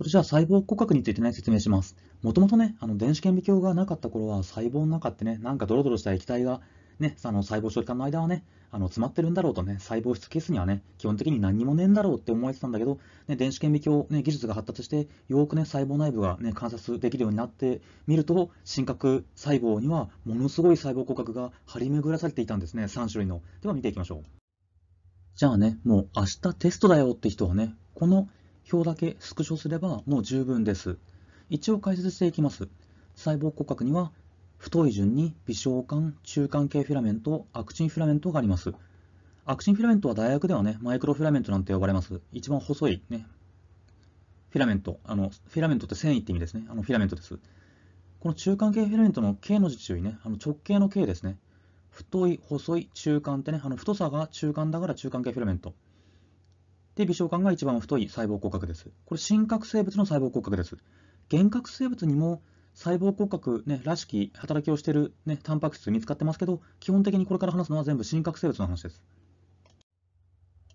それじゃあ細胞骨格についてね、説明します。もともとね、あの電子顕微鏡がなかった頃は細胞の中ってね、なんかドロドロした液体がね、あの細胞消化の間はね、あの詰まってるんだろうとね、細胞質ケースにはね、基本的に何もねえんだろうって思われてたんだけど、ね、電子顕微鏡、ね、技術が発達して、よくね、細胞内部が、ね、観察できるようになってみると、真核細胞にはものすごい細胞骨格が張り巡らされていたんですね、3種類の。では見ていきましょう。じゃあね、もう明日テストだよって人はね、この表だけスクショすればもう十分です。一応解説していきます。細胞骨格には太い順に微小管、中間系フィラメント、アクチンフィラメントがあります。アクチンフィラメントは大学ではね、マイクロフィラメントなんて呼ばれます。一番細いね、フィラメント。あの、フィラメントって繊維って意味ですね。あの、フィラメントです。この中間系フィラメントの径の字注意ね、あの直径の径ですね。太い、細い、中間ってね、あの太さが中間だから中間系フィラメント。で、微小管が一番太い細胞骨格です。これ、真核生物の細胞骨格です。原核生物にも細胞骨格、ね、らしき働きをしている、ね、タンパク質見つかってますけど、基本的にこれから話すのは全部真核生物の話です。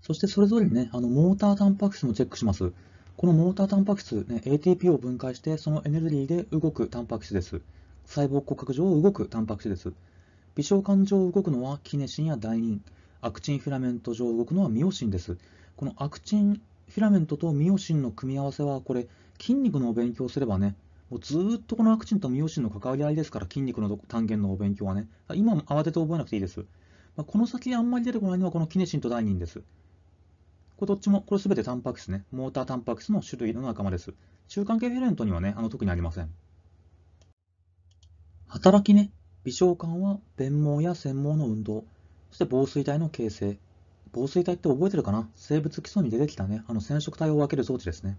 そしてそれぞれにね、あのモータータンパク質もチェックします。このモータータンパク質、ね、ATP を分解して、そのエネルギーで動くタンパク質です。細胞骨格上動くタンパク質です。微小管上動くのはキネシンやダイニン、アクチンフィラメント上動くのはミオシンです。このアクチンフィラメントとミオシンの組み合わせは、これ、筋肉のお勉強すればね、もうずっとこのアクチンとミオシンの関わり合いですから、筋肉の単元のお勉強はね、今も慌てて覚えなくていいです。まあ、この先あんまり出てこないのは、このキネシンとダイニンです。これどっちも、これすべてタンパク質ね、モータータンパク質の種類の仲間です。中間系フィラメントにはね、あの特にありません。働きね、微小管は弁毛や繊毛の運動、そして防水体の形成、防水体って覚えてるかな生物基礎に出てきたね、あの染色体を分ける装置ですね。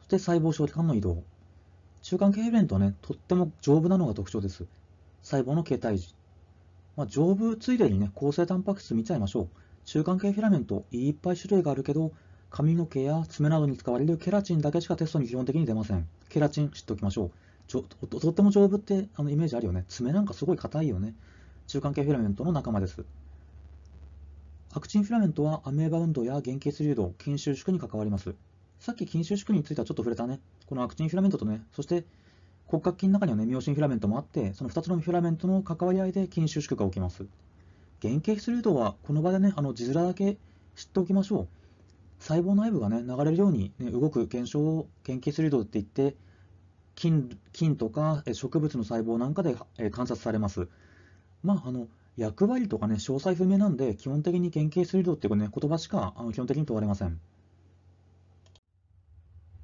そして細胞消化官の移動。中間経弁とね、とっても丈夫なのが特徴です。細胞の形態時。まあ、丈夫ついでにね、構成タンパク質見ちゃいましょう。中間系フィラメント、いっぱい種類があるけど、髪の毛や爪などに使われるケラチンだけしかテストに基本的に出ません。ケラチン知っておきましょう。ちょとっても丈夫ってあのイメージあるよね。爪なんかすごい硬いよね。中間系フィラメントの仲間です。アクチンフィラメントはアメーバ運動や原型流動、筋収縮に関わります。さっき筋収縮についてはちょっと触れたね。このアクチンフィラメントとね、そして骨格筋の中にはね、ミオシンフィラメントもあって、その2つのフィラメントの関わり合いで筋収縮が起きます。原型質流動はこの場でね、あの字面だけ知っておきましょう。細胞内部がね、流れるように、ね、動く現象を原型質流動って言って、菌菌とか植物の細胞なんかで観察されます。まあ、あの役割とかね、詳細不明なんで、基本的に研型水道っていう、ね、言葉しかあの基本的に問われません。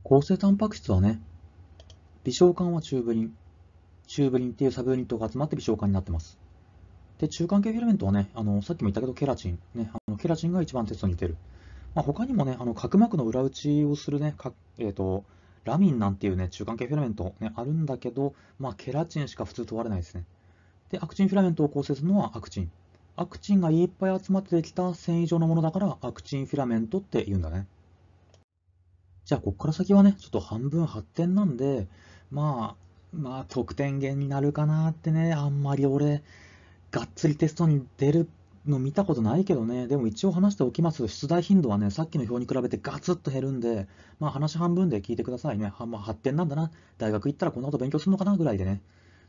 構成タンパク質はね、微小管はチューブリン、チューブリンっていうサブユニットが集まって微小管になってます。で、中間系フィラメントはね、あのさっきも言ったけどケラチン、ね、あのケラチンが一番鉄と似てる。まあ、他にもね、あの角膜の裏打ちをするね、かえーと、ラミンなんていうね、中間系フィラメント、ね、あるんだけど、まあ、ケラチンしか普通問われないですね。で、アクチンフィラメントを構成するのはアクチン。アクチンがいっぱい集まってできた繊維状のものだから、アクチンフィラメントって言うんだね。じゃあ、ここから先はね、ちょっと半分発展なんで、まあ、まあ、得点源になるかなってね、あんまり俺、がっつりテストに出るの見たことないけどね、でも一応話しておきます。出題頻度はね、さっきの表に比べてガツッと減るんで、まあ話半分で聞いてくださいね。まあ、発展なんだな。大学行ったらこんなこと勉強するのかなぐらいでね。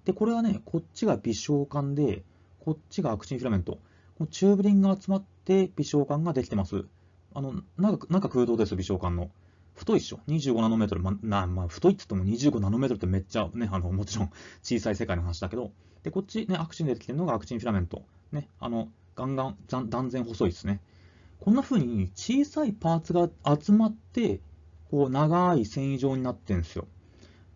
で、これはね、こっちが微小管で、こっちがアクチンフィラメント。このチューブリンが集まって微小管ができてます。あの、なんか空洞です、微小管の。太いっしょ。25ナノメートル。ま、なまあ、太いっつっても25ナノメートルってめっちゃね、あの、もちろん小さい世界の話だけど、で、こっちね、アクシンでできてるのがアクチンフィラメント。ね、あの、ガンガン、断然細いですね。こんな風に小さいパーツが集まって、こう、長い繊維状になってるんですよ。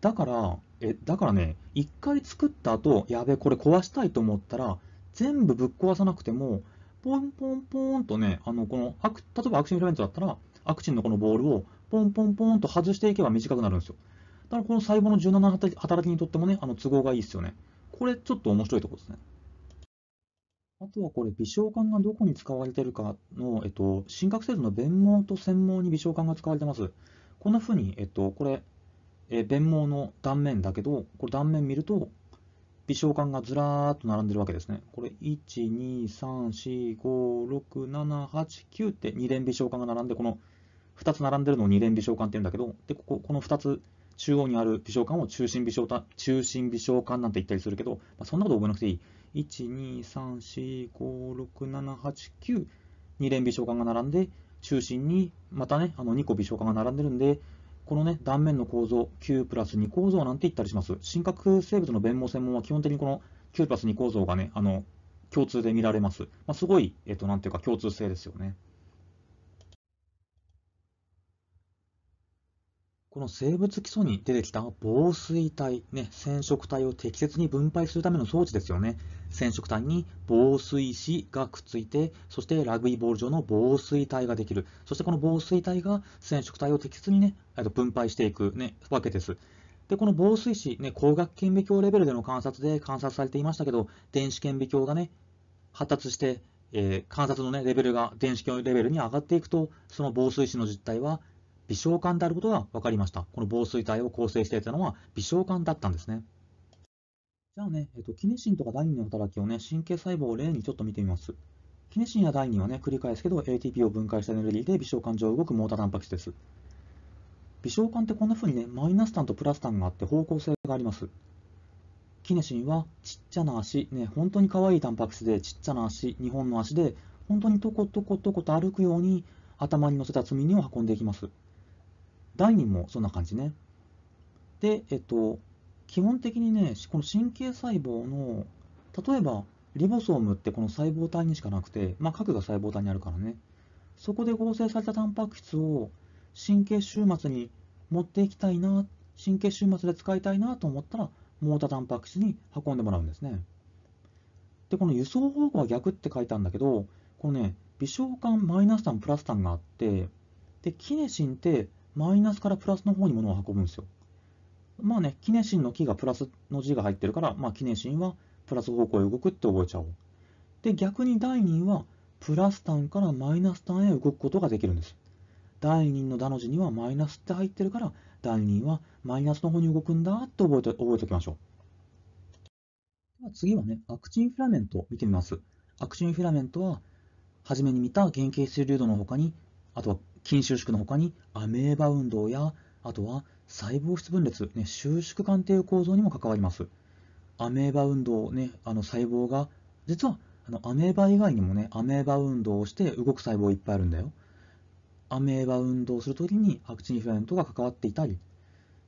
だから、え、だからね、一回作った後、やべ、これ壊したいと思ったら、全部ぶっ壊さなくても、ポンポンポンとね、あの、このアク、例えばアクシンフィラメントだったら、アクチンのこのボールをポンポンポンと外していけば短くなるんですよ。だからこの細胞の柔軟な働きにとってもね、あの都合がいいですよね。これちょっと面白いところですね。あとはこれ、微小管がどこに使われてるかの、えっと、真核製図の弁網と専門に微小管が使われてます。こんな風に、えっと、これ、え弁毛の断面だけど、これ断面見ると、微小管がずらーっと並んでるわけですね。これ、1、2、3、4、5、6、7、8、9って2連微小管が並んで、この2つ並んでるのを2連微小管って言うんだけど、で、ここ、この2つ、中央にある微小管を中心微小管中心微小管なんて言ったりするけど、まあ、そんなこと覚えなくていい。1、2、3、4、5、6、7、8、9、2連微小管が並んで、中心にまたね、あの2個微小管が並んでるんで、このね、断面の構造、9プラス2構造なんて言ったりします。真核生物の弁毛専門は基本的にこの9プラス2構造がね、あの、共通で見られます。まあ、すごい、えっと、なんていうか共通性ですよね。この生物基礎に出てきた防水体、ね、染色体を適切に分配するための装置ですよね。染色体に防水紙がくっついて、そしてラグビーボール上の防水体ができる。そしてこの防水体が染色体を適切にね、分配していく、ね、わけです。で、この防水紙、ね、光学顕微鏡レベルでの観察で観察されていましたけど、電子顕微鏡がね、発達して、えー、観察の、ね、レベルが電子顕微鏡レベルに上がっていくと、その防水紙の実態は微小管であることが分かりました。この防水体を構成していたのは微小管だったんですね。じゃあね、えっと、キネシンとか第2の働きをね、神経細胞を例にちょっと見てみます。キネシンや第2はね、繰り返すけど ATP を分解したエネルギーで微小管上動くモータータンパク質です。微小管ってこんな風にね、マイナス端とプラス端があって方向性があります。キネシンはちっちゃな足、ね、本当に可愛いタンパク質でちっちゃな足、日本の足で、本当にトコトコトコと歩くように頭に乗せた積み荷を運んでいきます。第2もそんな感じね。で、えっと、基本的にね、この神経細胞の、例えばリボソームってこの細胞体にしかなくて、まあ、核が細胞体にあるからね、そこで合成されたタンパク質を神経終末に持っていきたいな、神経終末で使いたいなと思ったら、モータタンパク質に運んでもらうんですね。で、この輸送方法は逆って書いたんだけど、このね、微小管マイナス炭プラス炭があって、で、キネシンってマイナスからプラスの方に物を運ぶんですよ。まあね、キネシンの木がプラスの字が入ってるから、まあ、キネシンはプラス方向へ動くって覚えちゃおう。で、逆に第2は、プラス単からマイナス単へ動くことができるんです。第2のダの字にはマイナスって入ってるから、第2はマイナスの方に動くんだって覚えて覚えておきましょう。では次はね、アクチンフィラメントを見てみます。アクチンフィラメントは、初めに見た原型質流度の他に、あとは筋収縮の他にアメーバ運動やあとは細胞質分裂、ね、収縮管という構造にも関わりますアメーバ運動、ね、あの細胞が実はあのアメーバ以外にもねアメーバ運動をして動く細胞いっぱいあるんだよアメーバ運動をするときにアクチンフィラメントが関わっていたり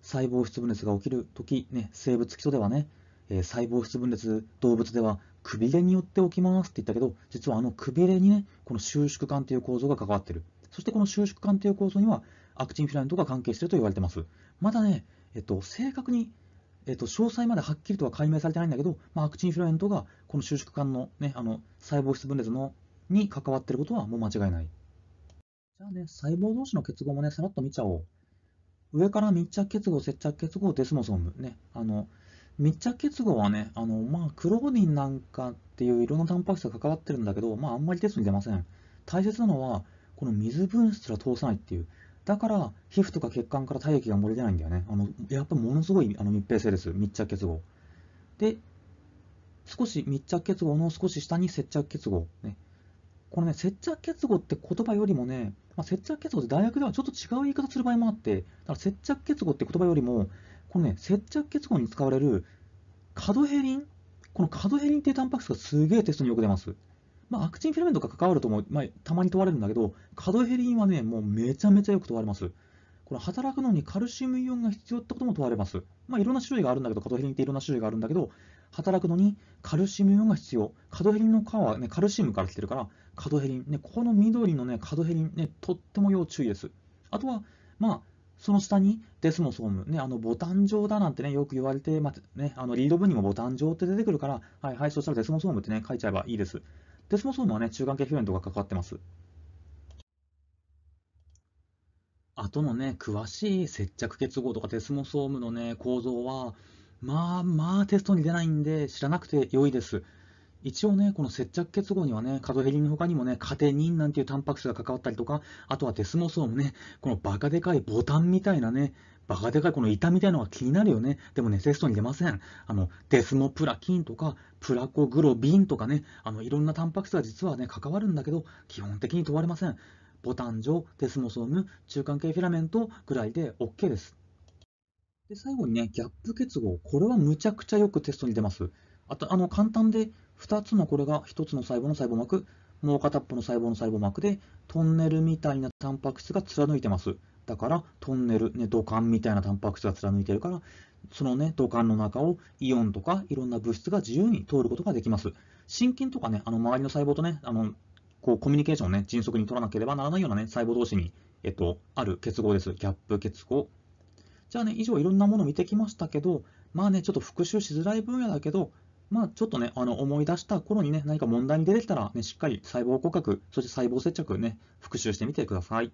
細胞質分裂が起きるとき、ね、生物基礎ではね、えー、細胞質分裂動物ではくびれによって起きますって言ったけど実はあのくびれにねこの収縮管という構造が関わってるそしてこの収縮管という構造にはアクチンフィラメントが関係していると言われています。まだね、えっと、正確に、えっと、詳細まではっきりとは解明されてないんだけど、まあ、アクチンフィラメントがこの収縮管の,、ね、あの細胞質分裂のに関わっていることはもう間違いない。じゃあね、細胞同士の結合もね、さらっと見ちゃおう。上から密着結合、接着結合、デスモソーム。ね、あの密着結合はね、あのまあ、クローディンなんかっていういろんなタンパク質が関わってるんだけど、まあ、あんまりテストに出ません。大切なのは、この水分すら通さないっていう。だから、皮膚とか血管から体液が漏れ出ないんだよね。あのやっぱりものすごいあの密閉性です、密着結合。で、少し密着結合の少し下に接着結合。ね、このね、接着結合って言葉よりもね、まあ、接着結合って大学ではちょっと違う言い方する場合もあって、だから接着結合って言葉よりも、このね、接着結合に使われるカドヘリン、このカドヘリンっていうタンパク質がすげえテストによく出ます。まあ、アクチンフィラメントが関わるとう、まあ、たまに問われるんだけど、カドヘリンはね、もうめちゃめちゃよく問われます。これ働くのにカルシウムイオンが必要ってことも問われます。まあ、いろんな種類があるんだけど、カドヘリンっていろんな種類があるんだけど、働くのにカルシウムイオンが必要。カドヘリンの皮は、ね、カルシウムから来てるから、カドヘリン。ね、この緑の、ね、カドヘリン、ね、とっても要注意です。あとは、まあ、その下にデスモソーム、ね、あのボタン状だなんて、ね、よく言われて、まあね、あのリード文にもボタン状って出てくるから、はいはい、そしたらデスモソームって、ね、書いちゃえばいいです。デスモソームはね、中間系フィラントがかかってます。あとのね、詳しい接着結合とかデスモソームのね、構造は、まあまあテストに出ないんで知らなくて良いです。一応ね、この接着結合にはね、カドヘリンの他にもね、カテニンなんていうタンパク質が関わったりとか、あとはデスモソームね、このバカでかいボタンみたいなね、バカでかいこの板みたいなのが気になるよね。でもね、テストに出ません。あの、デスモプラキンとか、プラコグロビンとかね、あの、いろんなタンパク質が実はね、関わるんだけど、基本的に問われません。ボタン状、デスモソーム、中間系フィラメントぐらいで OK です。で、最後にね、ギャップ結合。これはむちゃくちゃよくテストに出ます。あと、あの、簡単で2つのこれが1つの細胞の細胞膜、もう片っぽの細胞の細胞膜で、トンネルみたいなタンパク質が貫いてます。だから、トンネル、ね、土管みたいなタンパク質が貫いてるから、そのね、土管の中をイオンとかいろんな物質が自由に通ることができます。心筋とかね、あの周りの細胞とね、あのこうコミュニケーションをね、迅速に取らなければならないようなね、細胞同士に、えっと、ある結合です。ギャップ結合。じゃあね、以上いろんなものを見てきましたけど、まあね、ちょっと復習しづらい分野だけど、まあ、ちょっとね、あの思い出した頃にね、何か問題に出てきたら、ね、しっかり細胞骨格、そして細胞接着ね、復習してみてください。